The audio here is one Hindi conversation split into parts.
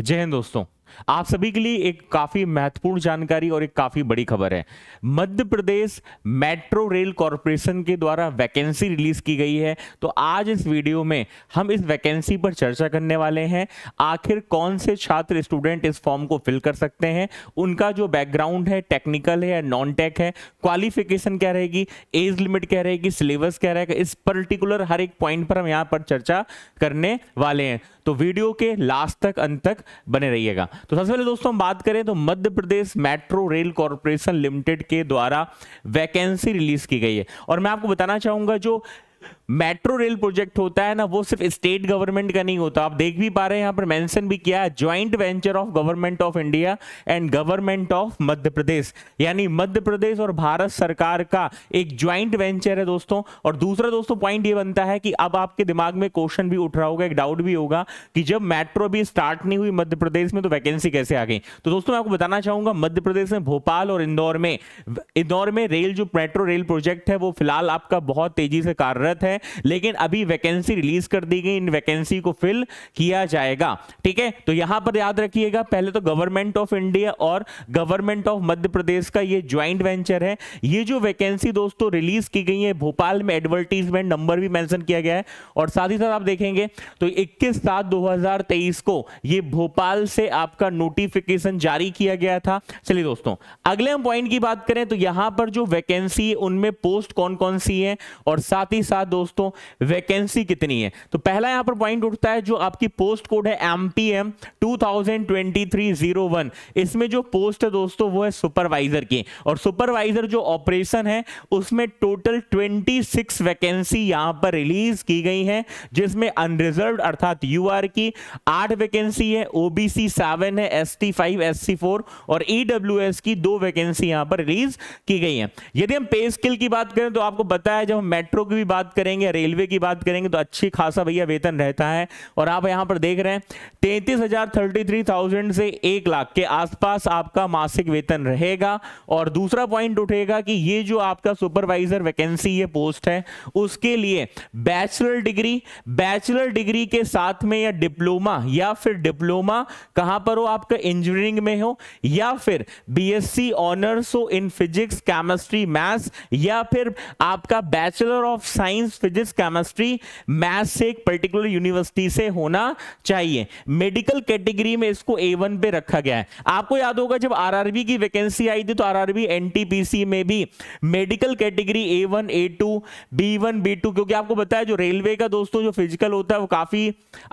जय हिंद दोस्तों आप सभी के लिए एक काफी महत्वपूर्ण जानकारी और एक काफी बड़ी खबर है Madhya Pradesh metro rail corporation के द्वारा वैकेंसी रिलीज की गई है तो आज इस वीडियो में हम इस वैकेंसी पर चर्चा करने वाले हैं आखिर कौन से छात्र स्टूडेंट इस फॉर्म को फिल कर सकते हैं उनका जो बैकग्राउंड है टेक्निकल है या नॉन टेक है क्वालिफिकेशन क्या रहेगी एज लिमिट क्या रहेगी सिलेबस क्या रहेगा इस पर्टिकुलर हर एक पॉइंट पर हम यहाँ पर चर्चा करने वाले हैं तो वीडियो के लास्ट तक अंत तक बने रहिएगा तो सबसे पहले दोस्तों हम बात करें तो Madhya Pradesh metro rail corporation limited के द्वारा वैकेंसी रिलीज की गई है और मैं आपको बताना चाहूंगा जो मेट्रो रेल प्रोजेक्ट होता है ना वो सिर्फ स्टेट गवर्नमेंट का नहीं होता आप देख भी पा रहे हैं यहाँ पर मेंशन भी किया है joint venture of government of India and government of Madhya Pradesh यानी मध्य प्रदेश और भारत सरकार का एक ज्वाइंट वेंचर है दोस्तों और दूसरा दोस्तों पॉइंट ये बनता है कि अब आपके दिमाग में क्वेश्चन भी उठ रहा होगा एक डाउट भी होगा कि जब मेट्रो अभी स्टार्ट नहीं हुई मध्य प्रदेश में तो वैकेंसी कैसे आ गई तो दोस्तों मैं आपको बताना चाहूंगा मध्य प्रदेश में भोपाल और इंदौर में इंदौर में रेल जो मेट्रो रेल प्रोजेक्ट है वो फिलहाल आपका बहुत तेजी से कार्यरत जरूरत है लेकिन अभी वैकेंसी रिलीज कर दी गई इन वैकेंसी को फिल किया जाएगा ठीक है तो यहां पर याद रखिएगा पहले तो गवर्नमेंट ऑफ इंडिया और गवर्नमेंट ऑफ मध्य प्रदेश का ये ज्वाइंट वेंचर है ये जो वैकेंसी दोस्तों रिलीज की गई है भोपाल में एडवर्टीजमेंट नंबर भी मैंशन किया गया है और साथ ही साथ आप देखेंगे तो इक्कीस सात दो को ये भोपाल से आपका नोटिफिकेशन जारी किया गया था चलिए दोस्तों अगले हम पॉइंट की बात करें तो यहां पर जो वैकेंसी उनमें पोस्ट कौन कौन सी है और साथ ही साथ साथ दोस्तों वैकेंसी कितनी है तो पहला यहां पर पॉइंट उठता है जो आपकी पोस्ट कोड है M P M two thousand twenty three zero one इसमें जो पोस्ट है दोस्तों वो है सुपरवाइजर की और सुपरवाइजर जो ऑपरेशन है उसमें टोटल ट्वेंटी सिक्स वैकेंसी यहां पर रिलीज की गई है जिसमें अनरिजर्व अर्थात यू की आठ वैकेंसी है ओबीसी सेवन है S T five S C four और ईडब्ल्यू e एस की दो वैकेंसी यहां पर रिलीज की गई है यदि हम पे स्किल की बात करें तो आपको बताया जब हम मेट्रो की भी बात बात करेंगे रेलवे की बात करेंगे तो अच्छी खासा भैया वेतन रहता है और आप यहां पर देख रहे हैं तैंतीस हजार थर्टी थ्री थाउजेंड से एक लाख के आसपास आपका मासिक वेतन रहेगा और दूसरा पॉइंट उठेगा कि ये जो आपका सुपरवाइजर वैकेंसी ये पोस्ट है उसके लिए बैचलर डिग्री बैचलर डिग्री के साथ में या डिप्लोमा या फिर डिप्लोमा कहां पर हो आपका इंजीनियरिंग में हो या फिर बीएससी ऑनर्स हो इन फिजिक्स केमिस्ट्री मैथ्स या फिर आपका bachelor of science science physics chemistry math से एक पर्टिकुलर यूनिवर्सिटी से होना चाहिए मेडिकल कैटेगरी में इसको ए वन पे रखा गया है आपको याद होगा जब आरआरबी की वैकेंसी आई थी तो आरआरबी एनटीपीसी में भी medical category A one A two B one B two क्योंकि आपको बताया जो रेलवे का दोस्तों जो फिजिकल होता है वो काफी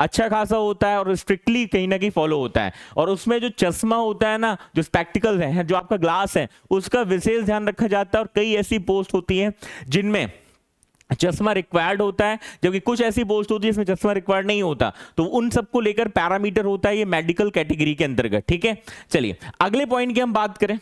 अच्छा खासा होता है और स्ट्रिक्टली कहीं ना कहीं फॉलो होता है और उसमें जो चश्मा होता है ना जो स्पेक्टिकल है जो आपका ग्लास है उसका विशेष ध्यान रखा जाता है और कई ऐसी पोस्ट होती है जिनमें चश्मा रिक्वायर्ड होता है जबकि कुछ ऐसी पोस्ट होती है जिसमें चश्मा रिक्वायर्ड नहीं होता तो उन सबको लेकर पैरामीटर होता है ये मेडिकल कैटेगरी के अंतर्गत ठीक है चलिए अगले पॉइंट की हम बात करें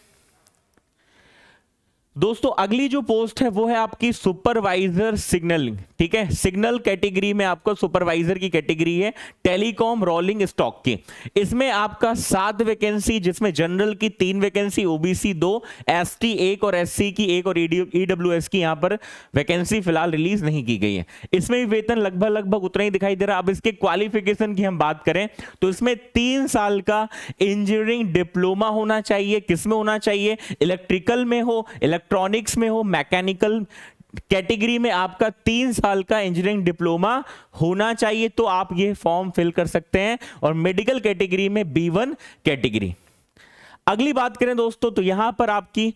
दोस्तों अगली जो पोस्ट है वो है आपकी सुपरवाइजर सिग्नलिंग ठीक है सिग्नल कैटेगरी में आपको सुपरवाइजर की कैटेगरी है टेलीकॉम रोलिंग स्टॉक की इसमें आपका सात वैकेंसी जिसमें जनरल की तीन वैकेंसी ओबीसी दो एस एक और एस की एक और ईडब्ल्यू e e की यहां पर वैकेंसी फिलहाल रिलीज नहीं की गई है इसमें भी वेतन लगभग लगभग उतना ही दिखाई दे रहा है अब इसके क्वालिफिकेशन की हम बात करें तो इसमें तीन साल का इंजीनियरिंग डिप्लोमा होना चाहिए किसमें होना चाहिए इलेक्ट्रिकल में हो इलेक्ट्रॉनिक्स में हो मैकेनिकल कैटेगरी में आपका तीन साल का इंजीनियरिंग डिप्लोमा होना चाहिए तो आप ये फॉर्म फिल कर सकते हैं और मेडिकल कैटेगरी में बी वन कैटेगरी अगली बात करें दोस्तों तो यहां पर आपकी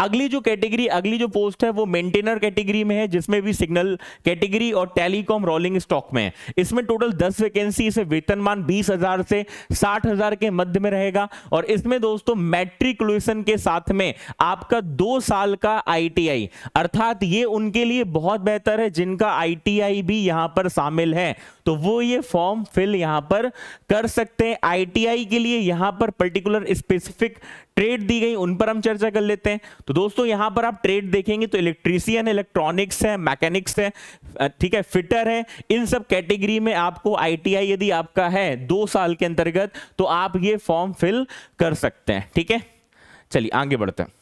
अगली जो कैटेगरी अगली जो पोस्ट है वो मेंटेनर कैटेगरी में है जिसमें भी सिग्नल कैटेगरी और टेलीकॉम रोलिंग स्टॉक में है इसमें टोटल 10 वैकेंसी से वेतनमान बीस हजार से साठ हजार के मध्य में रहेगा और इसमें दोस्तों मैट्रिकुलेशन के साथ में आपका दो साल का आईटीआई अर्थात ये उनके लिए बहुत बेहतर है जिनका आई भी यहाँ पर शामिल है तो वो ये फॉर्म फिल यहाँ पर कर सकते हैं आई के लिए यहाँ पर पर्टिकुलर स्पेसिफिक ट्रेड दी गई उन पर हम चर्चा कर लेते हैं तो दोस्तों यहां पर आप ट्रेड देखेंगे तो इलेक्ट्रीशियन इलेक्ट्रॉनिक्स है मैकेनिक्स है ठीक है फिटर है इन सब कैटेगरी में आपको आईटीआई यदि आपका है दो साल के अंतर्गत तो आप ये फॉर्म फिल कर सकते हैं ठीक है चलिए आगे बढ़ते हैं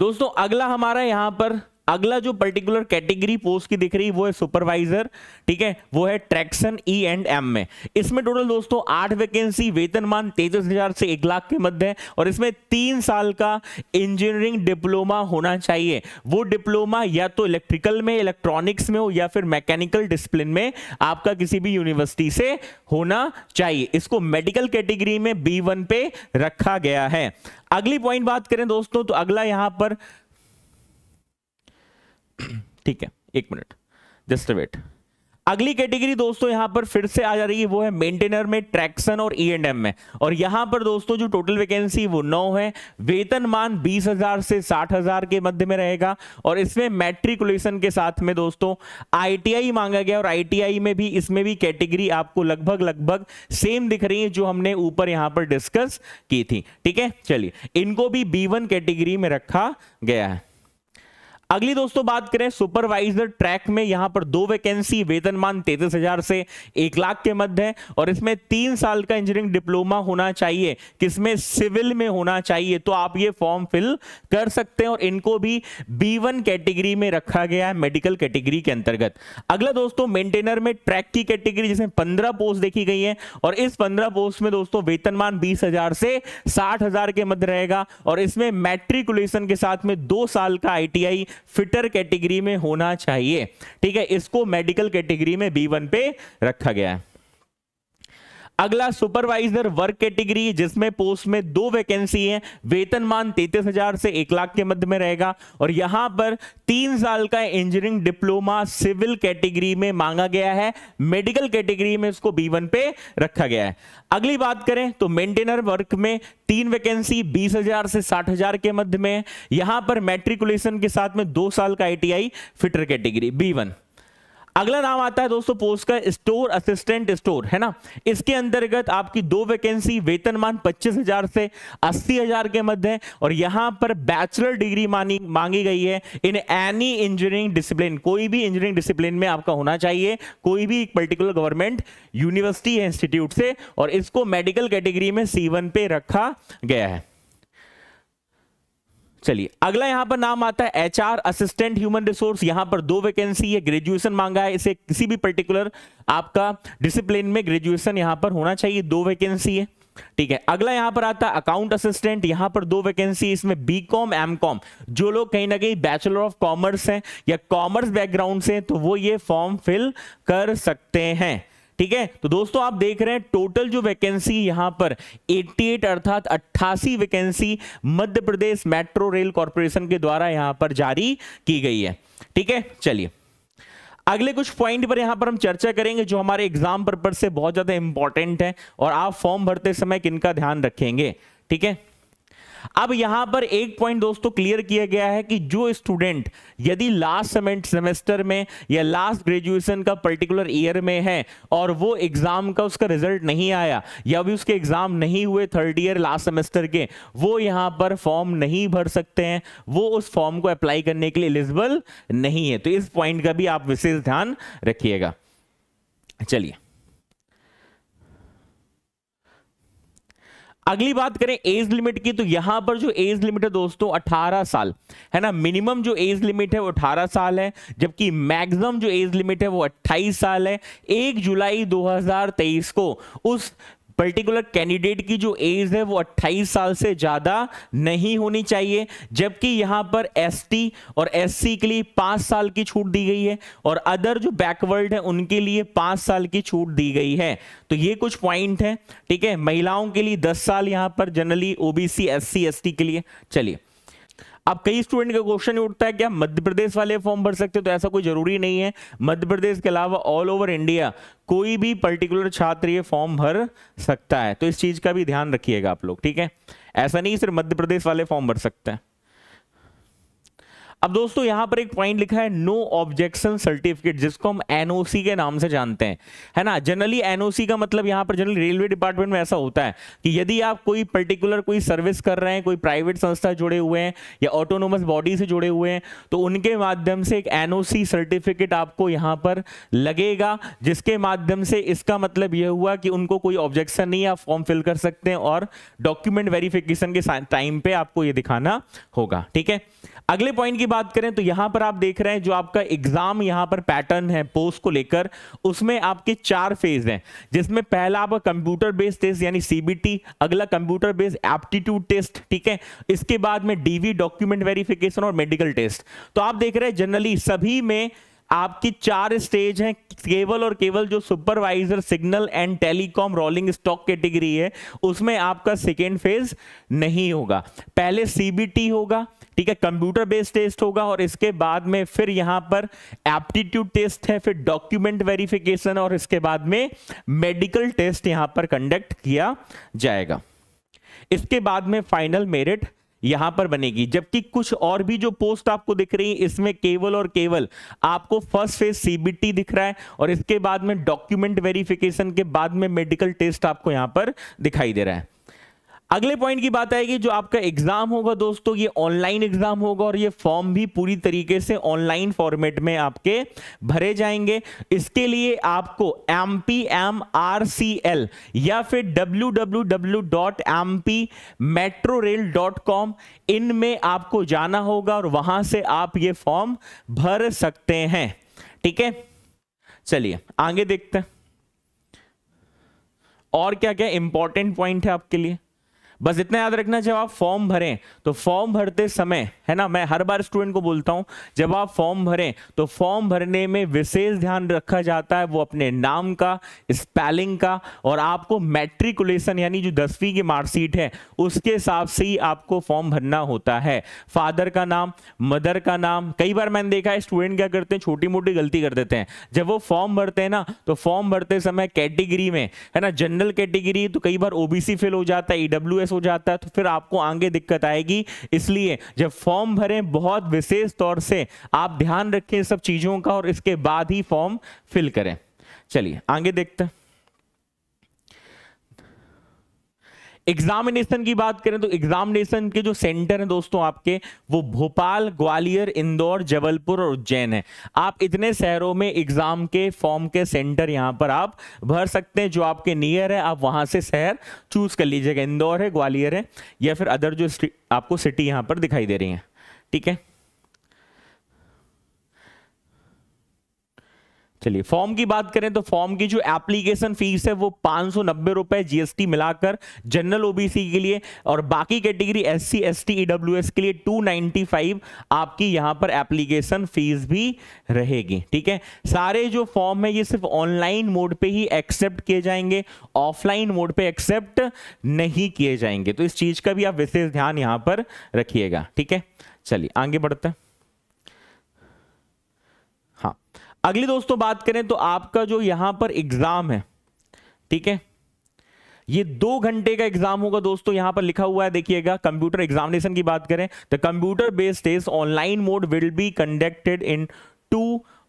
दोस्तों अगला हमारा यहां पर अगला जो पर्टिकुलर कैटेगरी पोस्ट की दिख रही वो है सुपरवाइजर ठीक है वो है ट्रैक्शन ई एंड एम में इसमें टोटल दोस्तों आठ वैकेंसी वेतनमान तेतीस हजार से एक लाख के मध्य है और इसमें तीन साल का इंजीनियरिंग डिप्लोमा होना चाहिए वो डिप्लोमा या तो इलेक्ट्रिकल में इलेक्ट्रॉनिक्स में हो या फिर मैकेनिकल डिसिप्लिन में आपका किसी भी यूनिवर्सिटी से होना चाहिए इसको मेडिकल कैटेगरी में बी पे रखा गया है अगली पॉइंट बात करें दोस्तों तो अगला यहां पर ठीक है एक मिनट जस्ट वेट अगली कैटेगरी दोस्तों यहां पर फिर से आ जा रही है वो है मेंटेनर में ट्रैक्शन और ई एंड एम में और यहां पर दोस्तों जो टोटल वैकेंसी वो नौ है वेतन मान बीस हजार से साठ हजार के मध्य में रहेगा और इसमें मैट्रिकुलेशन के साथ में दोस्तों आईटीआई मांगा गया और आईटीआई में भी इसमें भी कैटेगरी आपको लगभग लगभग सेम दिख रही है जो हमने ऊपर यहां पर डिस्कस की थी ठीक है चलिए इनको भी बी कैटेगरी में रखा गया है अगली दोस्तों बात करें सुपरवाइजर ट्रैक में यहां पर दो वैकेंसी वेतनमान तैतीस हजार से एक लाख के मध्य है और इसमें तीन साल का इंजीनियरिंग डिप्लोमा होना चाहिए किसमें सिविल में होना चाहिए तो आप ये फॉर्म फिल कर सकते हैं और इनको भी बी वन कैटेगरी में रखा गया है मेडिकल कैटेगरी के अंतर्गत अगला दोस्तों मेंटेनर में ट्रैक की कैटेगरी जिसमें पंद्रह पोस्ट देखी गई है और इस पंद्रह पोस्ट में दोस्तों वेतनमान बीस हजार से साठ हजार के मध्य रहेगा और इसमें मैट्रिकुलेशन के साथ में दो साल का आई फिटर कैटेगरी में होना चाहिए ठीक है इसको मेडिकल कैटेगरी में बी वन पे रखा गया है अगला सुपरवाइजर वर्क कैटेगरी जिसमें पोस्ट में दो वैकेंसी है वेतनमान तैतीस हजार से एक लाख के मध्य में रहेगा और यहां पर तीन साल का इंजीनियरिंग डिप्लोमा सिविल कैटेगरी में मांगा गया है मेडिकल कैटेगरी में इसको बी वन पे रखा गया है अगली बात करें तो मेंटेनर वर्क में तीन वैकेंसी बीस हजार से साठ हजार के मध्य में यहां पर मैट्रिकुलेशन के साथ में दो साल का आई फिटर कैटेगरी बी वन अगला नाम आता है दोस्तों पोस्ट का स्टोर असिस्टेंट स्टोर है ना इसके अंतर्गत आपकी दो वैकेंसी वेतनमान 25,000 से 80,000 के मध्य है और यहां पर बैचलर डिग्री मानी मांगी गई है इन एनी इंजीनियरिंग डिसिप्लिन कोई भी इंजीनियरिंग डिसिप्लिन में आपका होना चाहिए कोई भी पर्टिकुलर गवर्नमेंट यूनिवर्सिटी इंस्टीट्यूट से और इसको मेडिकल कैटेगरी में सी पे रखा गया है चलिए अगला यहां पर नाम आता है एचआर असिस्टेंट ह्यूमन रिसोर्स यहां पर दो वैकेंसी है ग्रेजुएशन मांगा है इसे किसी भी पर्टिकुलर आपका डिसिप्लिन में ग्रेजुएशन यहां पर होना चाहिए दो वैकेंसी है ठीक है अगला यहां पर आता है अकाउंट असिस्टेंट यहां पर दो वैकेंसी इसमें बी कॉम एम कॉम जो लोग कहीं ना कहीं बैचलर ऑफ कॉमर्स हैं या कॉमर्स बैकग्राउंड से तो वो ये फॉर्म फिल कर सकते हैं ठीक है तो दोस्तों आप देख रहे हैं टोटल जो वैकेंसी यहां पर 88 अर्थात 88 vacancy Madhya Pradesh metro rail corporation के द्वारा यहां पर जारी की गई है ठीक है चलिए अगले कुछ पॉइंट पर यहां पर हम चर्चा करेंगे जो हमारे एग्जाम पर्पज से बहुत ज्यादा इंपॉर्टेंट है और आप फॉर्म भरते समय किनका ध्यान रखेंगे ठीक है अब यहां पर एक पॉइंट दोस्तों क्लियर किया गया है कि जो स्टूडेंट यदि लास्ट सेमेस्टर में या लास्ट ग्रेजुएशन का पर्टिकुलर ईयर में है और वो एग्जाम का उसका रिजल्ट नहीं आया या अभी उसके एग्जाम नहीं हुए थर्ड ईयर लास्ट सेमेस्टर के वो यहां पर फॉर्म नहीं भर सकते हैं वो उस फॉर्म को अप्लाई करने के लिए एलिजिबल नहीं है तो इस पॉइंट का भी आप विशेष ध्यान रखिएगा चलिए अगली बात करें एज लिमिट की तो यहां पर जो एज लिमिट है दोस्तों 18 साल है ना मिनिमम जो एज लिमिट है वो 18 साल है जबकि मैक्सिमम जो एज लिमिट है वो 28 साल है 1 जुलाई 2023 को उस पर्टिकुलर कैंडिडेट की जो एज है वो 28 साल से ज़्यादा नहीं होनी चाहिए जबकि यहाँ पर एस और एस के लिए पाँच साल की छूट दी गई है और अदर जो बैकवर्ड है उनके लिए पाँच साल की छूट दी गई है तो ये कुछ पॉइंट है ठीक है महिलाओं के लिए दस साल यहाँ पर जनरली ओबीसी एस सी के लिए चलिए अब कई स्टूडेंट का क्वेश्चन उठता है क्या मध्य प्रदेश वाले फॉर्म भर सकते हैं तो ऐसा कोई जरूरी नहीं है मध्य प्रदेश के अलावा ऑल ओवर इंडिया कोई भी पर्टिकुलर छात्र ये फॉर्म भर सकता है तो इस चीज का भी ध्यान रखिएगा आप लोग ठीक है ऐसा नहीं सिर्फ मध्य प्रदेश वाले फॉर्म भर सकते हैं अब दोस्तों यहां पर एक पॉइंट लिखा है नो ऑब्जेक्शन सर्टिफिकेट जिसको हम एनओसी के नाम से जानते हैं है ना जनरली एनओसी का मतलब यहां पर जनरली रेलवे डिपार्टमेंट में ऐसा होता है कि यदि आप कोई पर्टिकुलर कोई सर्विस कर रहे हैं कोई प्राइवेट संस्था जुड़े हुए हैं या ऑटोनोमस बॉडी से जुड़े हुए हैं तो उनके माध्यम से एक एनओसी सर्टिफिकेट आपको यहां पर लगेगा जिसके माध्यम से इसका मतलब यह हुआ कि उनको कोई ऑब्जेक्शन नहीं आप फॉर्म फिल कर सकते हैं और डॉक्यूमेंट वेरिफिकेशन के टाइम पे आपको यह दिखाना होगा ठीक है अगले पॉइंट की बात करें तो यहां पर आप देख रहे हैं जो आपका एग्जाम यहां पर पैटर्न है पोस्ट को लेकर उसमें आपके चार फेज हैं जिसमें पहला आपका कंप्यूटर बेस्ड टेस्ट यानी सीबीटी अगला कंप्यूटर बेस्ड एप्टीट्यूड टेस्ट ठीक है इसके बाद में डीवी डॉक्यूमेंट वेरिफिकेशन और मेडिकल टेस्ट तो आप देख रहे हैं जनरली सभी में आपकी चार स्टेज हैं केवल और केवल जो supervisor signal and telecom rolling stock category है उसमें आपका सेकेंड फेज नहीं होगा पहले सीबीटी होगा ठीक है कंप्यूटर बेस्ड टेस्ट होगा और इसके बाद में फिर यहां पर एप्टीट्यूड टेस्ट है फिर डॉक्यूमेंट वेरिफिकेशन और इसके बाद में मेडिकल टेस्ट यहां पर कंडक्ट किया जाएगा इसके बाद में फाइनल मेरिट यहां पर बनेगी जबकि कुछ और भी जो पोस्ट आपको दिख रही है इसमें केवल और केवल आपको फर्स्ट फेज सीबीटी दिख रहा है और इसके बाद में डॉक्यूमेंट वेरिफिकेशन के बाद में मेडिकल टेस्ट आपको यहां पर दिखाई दे रहा है अगले पॉइंट की बात आएगी जो आपका एग्जाम होगा दोस्तों ये ऑनलाइन एग्जाम होगा और ये फॉर्म भी पूरी तरीके से ऑनलाइन फॉर्मेट में आपके भरे जाएंगे इसके लिए आपको M P M R C L या फिर W W W dot M P metro rail dot com इनमें आपको जाना होगा और वहां से आप ये फॉर्म भर सकते हैं ठीक है चलिए आगे देखते हैं और क्या क्या इंपॉर्टेंट पॉइंट है आपके लिए बस इतना याद रखना जब आप फॉर्म भरें तो फॉर्म भरते समय है ना मैं हर बार स्टूडेंट को बोलता हूं जब आप फॉर्म भरें तो फॉर्म भरने में विशेष ध्यान रखा जाता है वो अपने नाम का स्पेलिंग का और आपको मैट्रिकुलेशन यानी जो दसवीं की मार्कशीट है उसके हिसाब से ही आपको फॉर्म भरना होता है फादर का नाम मदर का नाम कई बार मैंने देखा है स्टूडेंट क्या करते हैं छोटी मोटी गलती कर देते हैं जब वो फॉर्म भरते हैं ना तो फॉर्म भरते समय कैटेगरी में है ना जनरल कैटेगरी तो कई बार ओबीसी फेल हो जाता है ईडब्ल्यू माइनस हो जाता है तो फिर आपको आगे दिक्कत आएगी इसलिए जब फॉर्म भरें बहुत विशेष तौर से आप ध्यान रखें सब चीज़ों का और इसके बाद ही फॉर्म फिल करें चलिए आगे देखते हैं एग्जामिनेशन की बात करें तो एग्जामिनेशन के जो सेंटर हैं दोस्तों आपके वो भोपाल ग्वालियर इंदौर जबलपुर और उज्जैन है आप इतने शहरों में एग्जाम के फॉर्म के सेंटर यहाँ पर आप भर सकते हैं जो आपके नियर है आप वहां से शहर चूज कर लीजिएगा इंदौर है ग्वालियर है या फिर अदर जो आपको सिटी यहाँ पर दिखाई दे रही है ठीक है चलिए फॉर्म की बात करें तो फॉर्म की जो एप्लीकेशन फीस है वो पांच सौ नब्बे रुपए जीएसटी मिलाकर जनरल ओबीसी के लिए और बाकी category S C S T E W S के लिए टू नाइनटी फाइव आपकी यहां पर एप्लीकेशन फीस भी रहेगी ठीक है सारे जो फॉर्म है ये सिर्फ ऑनलाइन मोड पे ही एक्सेप्ट किए जाएंगे ऑफलाइन मोड पे एक्सेप्ट नहीं किए जाएंगे तो इस चीज का भी आप विशेष ध्यान यहां पर रखिएगा ठीक है चलिए आगे बढ़ते हैं अगली दोस्तों बात करें तो आपका जो यहां पर एग्जाम है ठीक है ये दो घंटे का एग्जाम होगा दोस्तों यहां पर लिखा हुआ है देखिएगा कंप्यूटर एग्जामिनेशन की बात करें the computer based test online mode will be conducted in two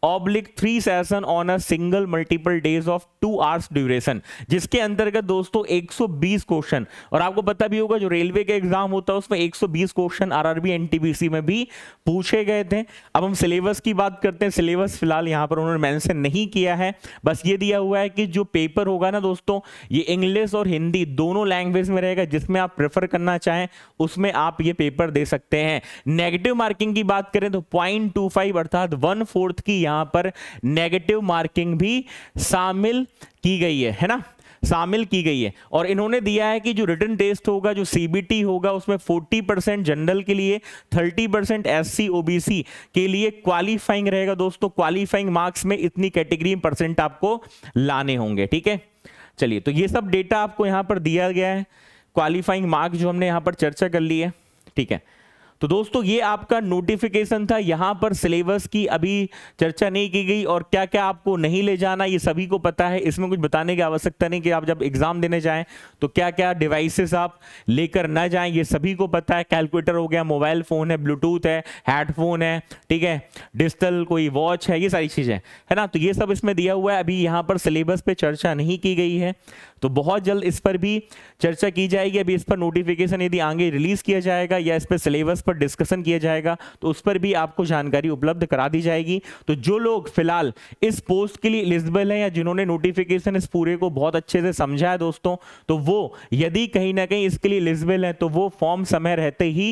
oblique three session on a single multiple days of two hours duration जिसके अंतर्गत दोस्तों 120 क्वेश्चन और आपको पता भी होगा जो रेलवे का एग्जाम होता है उसमें 120 क्वेश्चन आरआरबी एनटीपीसी में भी पूछे गए थे अब हम सिलेबस की बात करते हैं सिलेबस फिलहाल यहां पर उन्होंने मैंशन नहीं किया है बस ये दिया हुआ है कि जो पेपर होगा ना दोस्तों ये इंग्लिश और हिंदी दोनों लैंग्वेज में रहेगा जिसमें आप प्रेफर करना चाहें उसमें आप ये पेपर दे सकते हैं नेगेटिव मार्किंग की बात करें तो पॉइंट अर्थात वन फोर्थ की यहां पर नेगेटिव मार्किंग भी शामिल की गई है है ना शामिल की गई है और इन्होंने दिया है कि जो रिटर्न टेस्ट होगा जो सीबीटी होगा उसमें 40 परसेंट जनरल के लिए 30 परसेंट एस ओबीसी के लिए क्वालिफाइंग रहेगा दोस्तों क्वालिफाइंग मार्क्स में इतनी कैटेगरी परसेंट आपको लाने होंगे ठीक है चलिए तो ये सब डेटा आपको यहां पर दिया गया है क्वालिफाइंग मार्क्स जो हमने यहां पर चर्चा कर ली है ठीक है तो दोस्तों ये आपका नोटिफिकेशन था यहाँ पर सिलेबस की अभी चर्चा नहीं की गई और क्या क्या आपको नहीं ले जाना ये सभी को पता है इसमें कुछ बताने की आवश्यकता नहीं कि आप जब एग्जाम देने जाएं तो क्या क्या डिवाइसेस आप लेकर ना जाएं ये सभी को पता है कैलकुलेटर हो गया मोबाइल फ़ोन है ब्लूटूथ है हेडफोन है ठीक है डिजिटल कोई वॉच है ये सारी चीज़ें है ना तो ये सब इसमें दिया हुआ है अभी यहाँ पर सिलेबस पर चर्चा नहीं की गई है तो बहुत जल्द इस पर भी चर्चा की जाएगी अभी इस पर नोटिफिकेशन यदि आगे रिलीज़ किया जाएगा या इस पर सिलेबस पर डिस्कशन किया जाएगा तो उस पर भी आपको जानकारी उपलब्ध करा दी जाएगी तो जो लोग फिलहाल इस पोस्ट के लिए एलिजिबल हैं या जिन्होंने नोटिफिकेशन इस पूरे को बहुत अच्छे से समझा है दोस्तों तो वो यदि कहीं ना कहीं इसके लिए एलिजिबल हैं तो वो फॉर्म समय रहते ही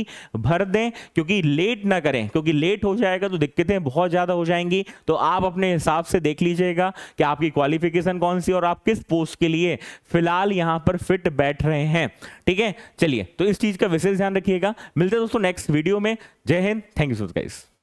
भर दें क्योंकि लेट ना करें क्योंकि लेट हो जाएगा तो दिक्कतें बहुत ज़्यादा हो जाएंगी तो आप अपने हिसाब से देख लीजिएगा कि आपकी क्वालिफिकेशन कौन सी और आप किस पोस्ट के लिए फिलहाल यहाँ पर फिट बैठ रहे हैं ठीक है चलिए तो इस चीज़ का विशेष ध्यान रखिएगा मिलते दोस्तों नेक्स्ट नेक्स्ट वीडियो में जय हिंद thank you so much guys